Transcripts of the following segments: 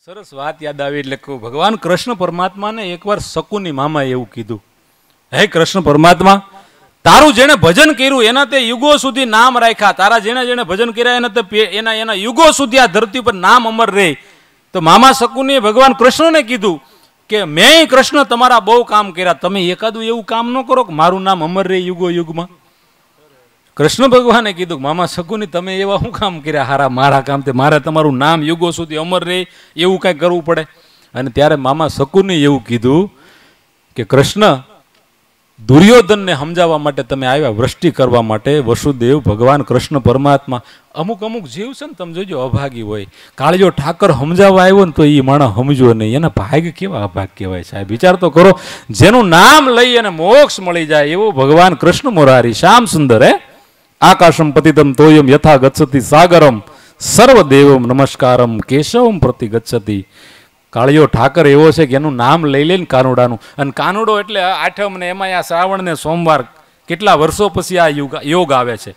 સરસ વાત યાદ આવી એટલે કહું ભગવાન કૃષ્ણ પરમાત્માને એકવાર શકુની મામાએ એવું કીધું હે કૃષ્ણ પરમાત્મા તારું જેણે ભજન કર્યું એના તે યુગો સુધી નામ રાખ્યા તારા જેણે જેણે ભજન કર્યા એના તે એના એના યુગો સુધી આ ધરતી પર નામ અમર રહે તો મામા શકુની ભગવાન કૃષ્ણને કીધું કે મેં કૃષ્ણ તમારા બહુ કામ કર્યા તમે એકાદું એવું કામ ન કરો કે મારું નામ અમર રહે યુગો યુગમાં કૃષ્ણ ભગવાને કીધું મામા શકુની તમે એવા શું કામ કર્યા હારા મારા કામ તે મારે તમારું નામ યુગો સુધી અમર રહે એવું કાંઈ કરવું પડે અને ત્યારે મામા શકુને એવું કીધું કે કૃષ્ણ દુર્યોધનને સમજાવવા માટે તમે આવ્યા વૃષ્ટિ કરવા માટે વસુદેવ ભગવાન કૃષ્ણ પરમાત્મા અમુક અમુક જીવ છે ને તમે જોજો અભાગી હોય કાળજો ઠાકર સમજાવવા આવ્યો ને તો એ માણસ સમજો નહીં એના ભાગ કેવા અભાગ કહેવાય સાહેબ વિચાર તો કરો જેનું નામ લઈ અને મોક્ષ મળી જાય એવો ભગવાન કૃષ્ણ મોરારી શ્યામ સુંદર હે આકાશમ પતિતમ તોયમ યથા ગચ્છતિ સાગરમ સર્વદેવમ નમસ્કારમ કેશવમ પ્રતિ ગચ્છતિ કાળિયો ઠાકર એવો છે કે એનું નામ લઈ લઈને કાનુડાનું અને કાનુડો એટલે આઠમ ને એમાં આ શ્રાવણ ને સોમવાર કેટલા વર્ષો પછી આ યોગ યોગ આવે છે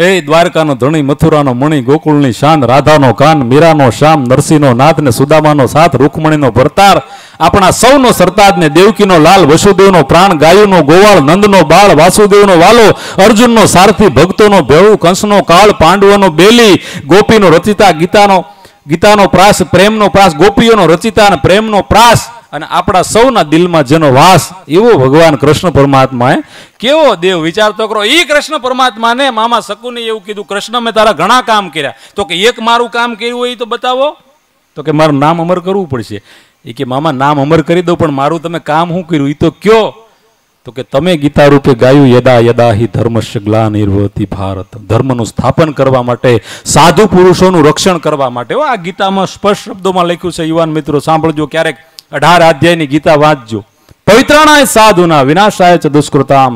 એ દ્વારકાનો ધણી મથુરાનો મણી ગોકુળની શાન રાધાનો કાન મીરાનો શ્યામ નરસિંહનો નાથ ને સુદામાનો સાથ રૂકમણીનો ભરતાર આપણા સૌનો સરતાજ ને દેવકીનો લાલ વસુદેવનો પ્રાણ ગાયુનો ગોવાળ નંદનો બાળ વાસુદેવનો વાલો અર્જુનનો સારથી ભક્તોનો ભેળું કંસનો કાળ પાંડવોનો બેલી ગોપીનો રચિતા ગીતાનો ગીતાનો પ્રાસ પ્રેમનો પ્રાસ ગોપીઓનો રચિતા અને પ્રેમનો પ્રાસ અને આપણા સૌના દિલમાં જેનો વાસ એવો ભગવાન કૃષ્ણ પરમાત્માએ કેવો દેવ વિચારતો કરો એ કૃષ્ણ પરમાત્માને મામા શકુને એવું કીધું કૃષ્ણ મેં તારા ઘણા કામ કર્યા તો કે એક મારું કામ કર્યું હોય તો બતાવો તો કે મારું નામ અમર કરવું પડશે એ કે મામા નામ અમર કરી દઉં પણ મારું તમે કામ શું કર્યું એ તો કયો તો કે તમે ગીતા રૂપે ગાયું યદા યદા હિ ધર્મશ ગ્લાનિર્વતી ભારત ધર્મનું સ્થાપન કરવા માટે સાધુ પુરુષોનું રક્ષણ કરવા માટે આ ગીતામાં સ્પષ્ટ શબ્દોમાં લખ્યું છે યુવાન મિત્રો સાંભળજો ક્યારેક અઢાર અધ્યાયની ગીતા વાંચજો પવિત્રણાય સાધુના વિનાશાય છે દુષ્કૃતામ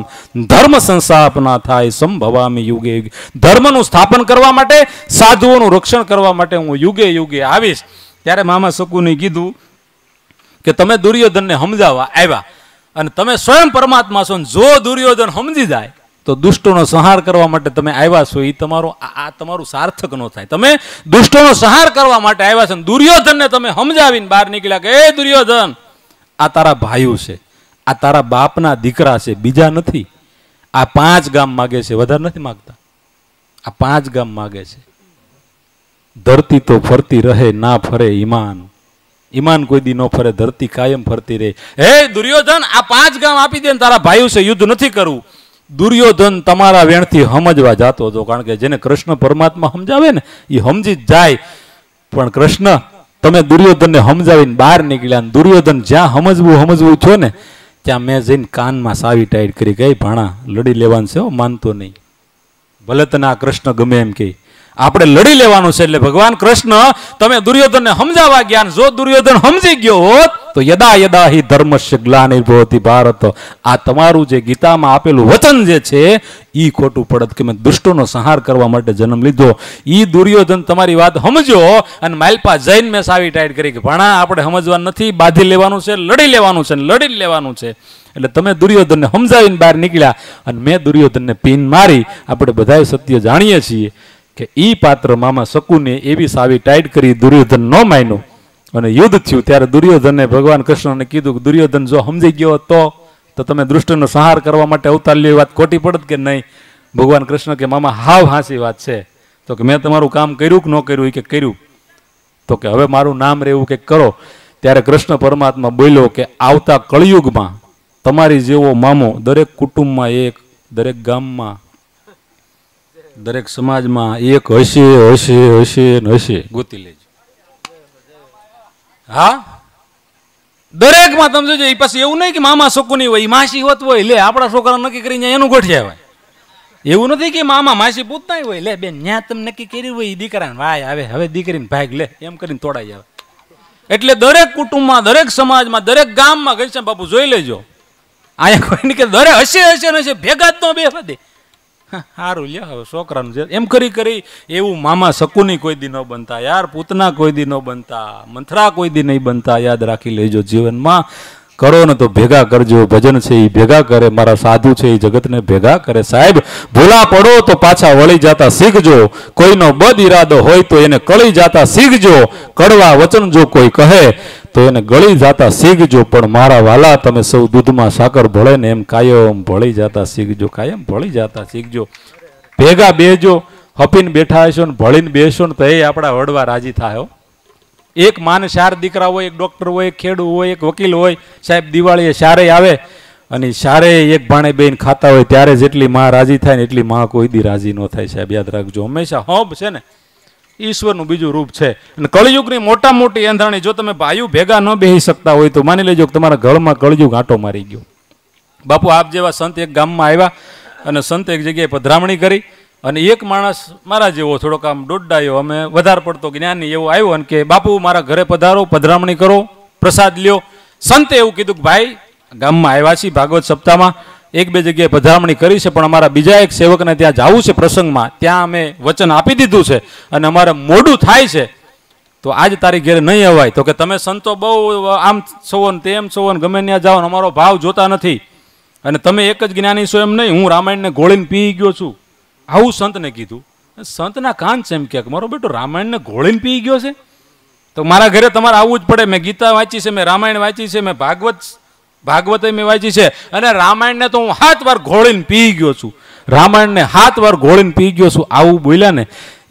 ધર્મ સંસ્થાપના થાય સંભવામી યુગે યુગે ધર્મનું સ્થાપન કરવા માટે સાધુઓનું રક્ષણ કરવા માટે હું યુગે યુગે આવીશ ત્યારે મામા શકુને કીધું કે તમે દુર્યોધનને સમજાવવા આવ્યા અને તમે સ્વયં પરમાત્મા છો જો દુર્યોધન સમજી જાય તો દુષ્ટોનો સંહાર કરવા માટે તમે આવ્યા છો એ તમારો આ તમારું સાર્થક ન થાય તમે દુષ્ટોનો સંહાર કરવા માટે આવ્યા છો દુર્યોધનને તમે સમજાવીને બહાર નીકળ્યા કે એ દુર્યોધન આ તારા ભાઈઓ છે આ તારા બાપના દીકરા છે બીજા નથી આ પાંચ ગામ માગે છે વધારે નથી માગતા આ પાંચ ગામ માગે છે ધરતી તો ફરતી રહે ના ફરે ઈમાન ઈમાન કોઈ દી ન ફરે ધરતી કાયમ ફરતી રહે હે દુર્યોધન આ પાંચ ગામ આપી દે તારા ભાઈઓ છે યુદ્ધ નથી કરવું દુર્યોધન તમારા વેણથી સમજવા જતો હતો કારણ કે જેને કૃષ્ણ પરમાત્મા સમજાવે ને એ સમજી જ જાય પણ કૃષ્ણ તમે દુર્યોધનને સમજાવીને બહાર નીકળ્યા દુર્યોધન જ્યાં સમજવું સમજવું છો ને ત્યાં મેં જઈને કાનમાં સાવી ટાઈટ કરી ગઈ ભાણા લડી લેવાનું છે માનતો નહીં ભલે તને આ કૃષ્ણ ગમે એમ કહે આપણે લડી લેવાનું છે એટલે ભગવાન કૃષ્ણ તમે દુર્યોધનને સમજાવવા ગયા જો દુર્યોધન સમજી ગયો હોત તો યદા યદા હિ ધર્મ ગ્લાનિર્ભવતી ભારત આ તમારું જે ગીતામાં આપેલું વચન જે છે એ ખોટું પડત કે મેં દુષ્ટોનો સંહાર કરવા માટે જન્મ લીધો એ દુર્યોધન તમારી વાત સમજો અને માલપા જૈન મેં સાવી ટાઈટ કરી કે ભણા આપણે સમજવા નથી બાંધી લેવાનું છે લડી લેવાનું છે લડી લેવાનું છે એટલે તમે દુર્યોધનને સમજાવીને બહાર નીકળ્યા અને મેં દુર્યોધનને પીન મારી આપણે બધાએ સત્ય જાણીએ છીએ કે એ પાત્ર મામા શકુને એવી સાવી ટાઈટ કરી દુર્યોધન ન માન્યું અને યુદ્ધ થયું ત્યારે દુર્યોધને ભગવાન કૃષ્ણને કીધું કે દુર્યોધન જો સમજી ગયો તો તો તમે દૃષ્ટનો સંહાર કરવા માટે અવતાર લ્યો વાત ખોટી પડત કે નહીં ભગવાન કૃષ્ણ કે મામા હાવ હાંસી વાત છે તો કે મેં તમારું કામ કર્યું કે ન કર્યું એ કે કર્યું તો કે હવે મારું નામ રહેવું કે કરો ત્યારે કૃષ્ણ પરમાત્મા બોલ્યો કે આવતા કળિયુગમાં તમારી જેવો મામો દરેક કુટુંબમાં એક દરેક ગામમાં દરેક સમાજમાં એક હશે હશે હશે ને હશે ગોતી લેજો હા દરેકમાં તમે જોજો એ પાછું એવું નહીં કે મામા શોકુની હોય એ માસી હોત હોય લે આપણા છોકરા નક્કી કરીને એનું ગોઠ્યા હોય એવું નથી કે મામા માસી પૂછતા હોય લે બેન ન્યા તમે નક્કી કર્યું હોય એ દીકરાને ભાઈ આવે હવે દીકરીને ભાગ લે એમ કરીને તોડાઈ આવે એટલે દરેક કુટુંબમાં દરેક સમાજમાં દરેક ગામમાં ઘનશ્યામ બાપુ જોઈ લેજો અહીંયા કોઈને કે દરેક હશે હશે ને હશે ભેગા જ તો બે સારું લે હવે છોકરાનું છે એમ કરી કરી એવું મામા શકુની કોઈ દી ન બનતા યાર પૂતના કોઈ દી ન બનતા મંથરા કોઈ દી નહીં બનતા યાદ રાખી લેજો જીવનમાં કરો ને તો ભેગા કરજો ભજન છે એ ભેગા કરે મારા સાધુ છે એ જગતને ભેગા કરે સાહેબ ભૂલા પડો તો પાછા વળી જતા શીખજો કોઈનો બદ ઈરાદો હોય તો એને કળી જતા શીખજો કડવા વચન જો કોઈ કહે તો એને ગળી જતા શીખજો પણ મારા વાલા તમે સૌ દૂધમાં સાકર ભળે ને એમ કાયમ ભળી જાતા શીખજો કાયમ ભળી જતા શીખજો ભેગા બેજો હપીને બેઠા હશો ને ભળીને બેસો ને તો એ આપણા વડવા રાજી થાય એક માને ચાર દીકરા હોય એક ડૉક્ટર હોય એક ખેડૂ હોય એક વકીલ હોય સાહેબ દિવાળીએ સારે આવે અને સારે એક ભાણે બેન ખાતા હોય ત્યારે જેટલી માં રાજી થાય ને એટલી માં કોઈ દી રાજી ન થાય સાહેબ યાદ રાખજો હંમેશા હબ છે ને ઈશ્વરનું બીજું રૂપ છે અને કળયુગની મોટા મોટી એંધાણી જો તમે ભાઈઓ ભેગા ન બેસી શકતા હોય તો માની લેજો કે તમારા ઘરમાં કળયુગ આંટો મારી ગયો બાપુ આપ જેવા સંત એક ગામમાં આવ્યા અને સંત એક જગ્યાએ પધરામણી કરી અને એક માણસ મારા જેવો થોડોક આમ દોડડાયો અમે વધારે પડતો જ્ઞાની એવો આવ્યો અને કે બાપુ મારા ઘરે પધારો પધરામણી કરો પ્રસાદ લ્યો સંતે એવું કીધું કે ભાઈ ગામમાં આવ્યા છીએ ભાગવત સપ્તાહમાં એક બે જગ્યાએ પધરામણી કરી છે પણ અમારા બીજા એક સેવકને ત્યાં જવું છે પ્રસંગમાં ત્યાં અમે વચન આપી દીધું છે અને અમારે મોડું થાય છે તો આજ તારી ઘેર નહીં અવાય તો કે તમે સંતો બહુ આમ છો ને તેમ છો ગમે ત્યાં જાઓ અમારો ભાવ જોતા નથી અને તમે એક જ જ્ઞાની છો એમ નહીં હું રામાયણને ગોળીને પી ગયો છું આવું સંતને કીધું સંતના કાન છે એમ કે મારો બેટો રામાયણને ઘોળીને પી ગયો છે તો મારા ઘરે તમારે આવવું જ પડે મેં ગીતા વાંચી છે મેં રામાયણ વાંચી છે મેં ભાગવત ભાગવત મેં વાંચી છે અને રામાયણને તો હું હાથ વાર ઘોળીને પી ગયો છું રામાયણને હાથ વાર ઘોળીને પી ગયો છું આવું બોલ્યા ને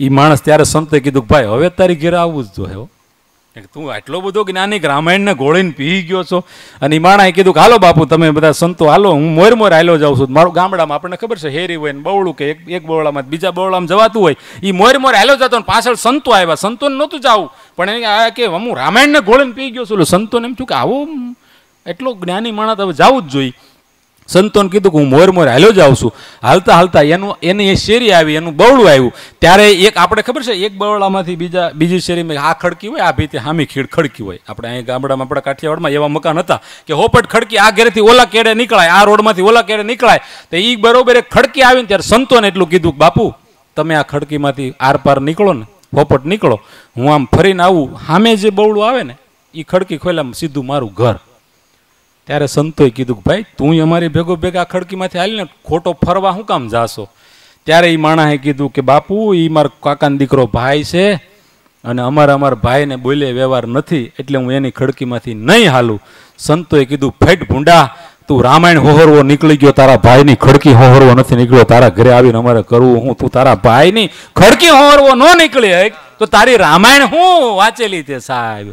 એ માણસ ત્યારે સંતે કીધું ભાઈ હવે તારી ઘેરે આવવું જ જોઈએ તું આટલો બધો જ્ઞાનિક રામાયણને ગોળીને પી ગયો છો અને માણાએ કીધું કે હાલો બાપુ તમે બધા સંતો હાલો હું મોર મોર હાલો જાઉં છું મારું ગામડામાં આપણને ખબર છે હેરી હોય ને બવળું કે એક એક બવળામાં બીજા બવળામાં જવાતું હોય એ મોર મોર હાલો જતો ને પાછળ સંતો આવ્યા સંતોને નહોતું જવું પણ એ આ કે હું રામાયણને ગોળીને પી ગયો છું એટલે સંતોને એમ છું કે આવું એટલો જ્ઞાની માણસ હવે જવું જ જોઈએ સંતોને કીધું કે હું મોર મોર હાલ્યો જ આવું છું હાલતા હાલતા એનું એની એ શેરી આવી એનું બવળું આવ્યું ત્યારે એક આપણે ખબર છે એક બવળામાંથી બીજા બીજી શેરીમાં આ ખડકી હોય આ ભીતે હામી ખીડ ખડકી હોય આપણે અહીં ગામડામાં આપણા કાઠિયાવાડમાં એવા મકાન હતા કે હોપટ ખડકી આ ઘેરેથી ઓલા કેડે નીકળાય આ રોડમાંથી ઓલા કેડે નીકળાય તો એ બરોબર એક ખડકી આવીને ત્યારે સંતોને એટલું કીધું બાપુ તમે આ ખડકીમાંથી આરપાર નીકળો ને હોપટ નીકળો હું આમ ફરીને આવું સામે જે બવળું આવે ને એ ખડકી ખોલામાં સીધું મારું ઘર ત્યારે સંતોએ કીધું કે ભાઈ તું અમારી ભેગો ભેગા ખડકીમાંથી હાલીને ખોટો ફરવા શું કામ જાશો ત્યારે એ માણસે કીધું કે બાપુ એ મારા કાકાનો દીકરો ભાઈ છે અને અમારા અમારા ભાઈને બોલે વ્યવહાર નથી એટલે હું એની ખડકીમાંથી નહીં હાલું સંતોએ કીધું ફેટ ભૂંડા તું રામાયણ હોહરવો નીકળી ગયો તારા ભાઈની ખડકી હોહરવો નથી નીકળ્યો તારા ઘરે આવીને અમારે કરવું હું તું તારા ભાઈની ખડકી હોહરવો ન નીકળી તો તારી રામાયણ હું વાંચેલી તે સાહેબ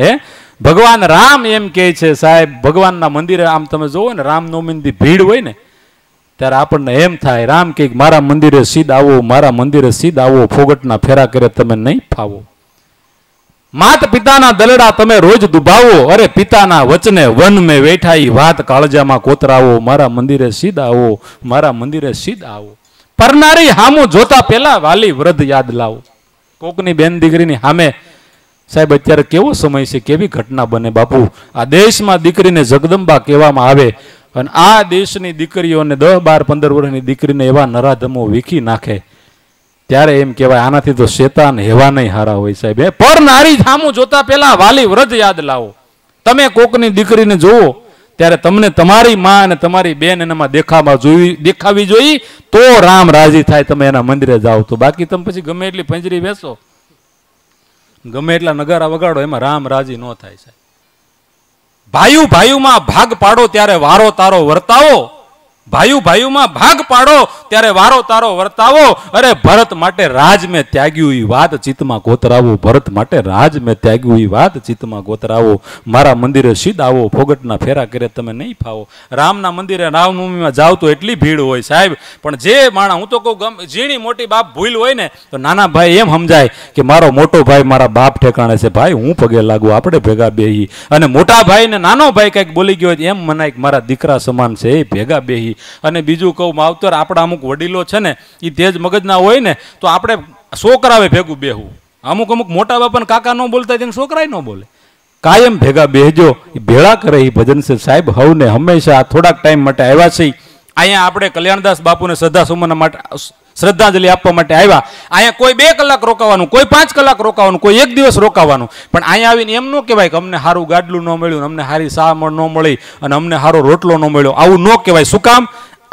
હે ભગવાન રામ એમ કે છે સાહેબ ભગવાનના મંદિરે આમ તમે જોવો ને રામનવમીની ભીડ હોય ને ત્યારે આપણને એમ થાય રામ કે મારા મંદિરે સીધ આવો મારા મંદિરે સીધ આવો ફોગટના ફેરા કરે તમે નહીં ફાવો માત પિતાના દલડા તમે રોજ દુભાવો અરે પિતાના વચને વન મેં વેઠાઈ વાત કાળજામાં કોતરાવો મારા મંદિરે સીધા આવો મારા મંદિરે સીધા આવો પરનારી હામું જોતા પેલા વાલી વૃદ્ધ યાદ લાવો કોકની બેન દીકરીની સામે સાહેબ અત્યારે કેવો સમય છે કેવી ઘટના બને બાપુ આ દેશમાં દીકરીને જગદંબા કહેવામાં આવે અને આ દેશની દીકરીઓને દસ બાર પંદર વર્ષની દીકરીને એવા નરાધમો વીખી નાખે ત્યારે એમ કહેવાય આનાથી તો શેતાન હેવા નહીં હારા હોય સાહેબ એ પર નારી સામું જોતા પહેલા વાલી વ્રત યાદ લાવો તમે કોકની દીકરીને જોવો ત્યારે તમને તમારી મા અને તમારી બેન એનામાં દેખાવા જોઈ દેખાવી જોઈ તો રામ રાજી થાય તમે એના મંદિરે જાઓ તો બાકી તમે પછી ગમે એટલી પંજરી બેસો ગમે એટલા નગારા વગાડો એમાં રામ રાજી ન થાય સાહેબ ભાઈયું ભાયુમાં ભાગ પાડો ત્યારે વારો તારો વર્તાવો ભાઈઓ ભાઈઓમાં ભાગ પાડો ત્યારે વારો તારો વર્તાવો અરે ભરત માટે રાજ મેં ત્યાગ્યું એ વાત ચિત્તમાં ગોતરાવો ભરત માટે રાજ મેં ત્યાગ્યું એ વાત ચિત્તમાં ગોતરાવો મારા મંદિરે સીધ આવો ફોગટના ફેરા કરે તમે નહીં ફાવો રામના મંદિરે રામનવમીમાં જાઓ તો એટલી ભીડ હોય સાહેબ પણ જે માણા હું તો કહું ગમ ઝીણી મોટી બાપ ભૂલ હોય ને તો નાના ભાઈ એમ સમજાય કે મારો મોટો ભાઈ મારા બાપ ઠેકાણે છે ભાઈ હું પગે લાગુ આપણે ભેગા બેહી અને મોટા ભાઈ ને નાનો ભાઈ કંઈક બોલી ગયો એમ મનાય કે મારા દીકરા સમાન છે એ ભેગા બેહી નથી અને બીજું કહું માવતર આપણા અમુક વડીલો છે ને એ તેજ મગજના હોય ને તો આપણે છોકરાવે ભેગું બેહવું અમુક અમુક મોટા બાપાને કાકા ન બોલતા તેને છોકરાય ન બોલે કાયમ ભેગા બેહજો ભેળા કરે એ ભજન સાહેબ હવને હંમેશા થોડાક ટાઈમ માટે આવ્યા છે અહીંયા આપણે કલ્યાણદાસ બાપુને શ્રદ્ધા સુમન માટે શ્રદ્ધાંજલિ આપવા માટે આવ્યા અહીંયા કોઈ બે કલાક રોકાવાનું કોઈ પાંચ કલાક રોકાવાનું કોઈ એક દિવસ રોકાવાનું પણ અહીંયા આવીને એમ ન કહેવાય કે અમને સારું ગાડલું ન મળ્યું અમને સારી સામળ ન મળી અને અમને સારો રોટલો ન મળ્યો આવું ન કહેવાય શું કામ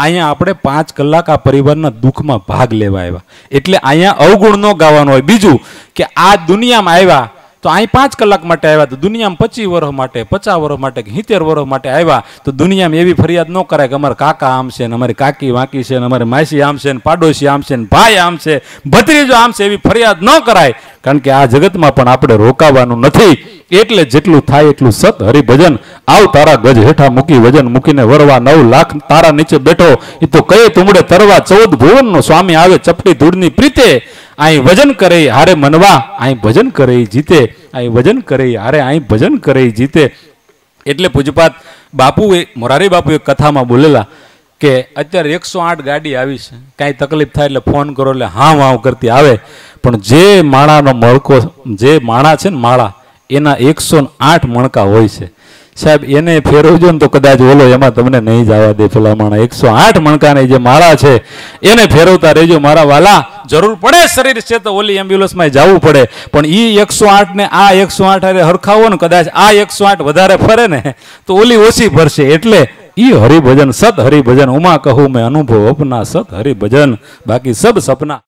અહીંયા આપણે પાંચ કલાક આ પરિવારના દુઃખમાં ભાગ લેવા આવ્યા એટલે અહીંયા અવગુણ ન ગાવાનો હોય બીજું કે આ દુનિયામાં આવ્યા તો અહીં પાંચ કલાક માટે આવ્યા તો દુનિયામાં પચીસ વર્ષ માટે પચાસ વર્ષ માટે કે સિત્તેર વર્ષ માટે આવ્યા તો દુનિયામાં એવી ફરિયાદ ન કરાય કે અમારે કાકા આમ છે ને અમારી કાકી વાંકી છે ને અમારી માસી આમ છે ને પાડોશી આમ છે ને ભાઈ આમ છે ભત્રીજો આમ છે એવી ફરિયાદ ન કરાય કારણ કે આ જગતમાં પણ આપણે રોકાવાનું નથી એટલે જેટલું થાય એટલું સત હરિભજન આવ તારા ગજ હેઠા મૂકી વજન મૂકીને વરવા નવ લાખ તારા નીચે બેઠો એ તો કઈ તુમડે તરવા ચૌદ ભુવનનો સ્વામી આવે ચપટી ધૂળની પ્રીતે અહીં વજન કરે હારે મનવા અહીં ભજન કરે જીતે અહીં વજન કરે હારે અહીં ભજન કરે જીતે એટલે પૂજપાત બાપુએ મોરારી બાપુએ કથામાં બોલેલા કે અત્યારે એકસો આઠ ગાડી આવી છે કાંઈ તકલીફ થાય એટલે ફોન કરો એટલે હા વાવ કરતી આવે પણ જે માળાનો મળકો જે માળા છે ને માળા એના એકસો આઠ મણકા હોય છે સાહેબ એને ફેરવજો ને તો કદાચ ઓલો એમાં તમને નહીં જવા દે પેલા માણા એકસો આઠ મણકાની જે માળા છે એને ફેરવતા રહેજો મારા વાલા જરૂર પડે શરીર છે તો ઓલી એમ્બ્યુલન્સમાં જવું પડે પણ એ એકસો આઠને આ એકસો આઠ અરે હરખાવો ને કદાચ આ એકસો આઠ વધારે ફરે ને તો ઓલી ઓછી ફરશે એટલે એ હરિભજન સત હરિભજન ઉમા કહું મેં અનુભવ અપના સત હરિભજન બાકી સબ સપના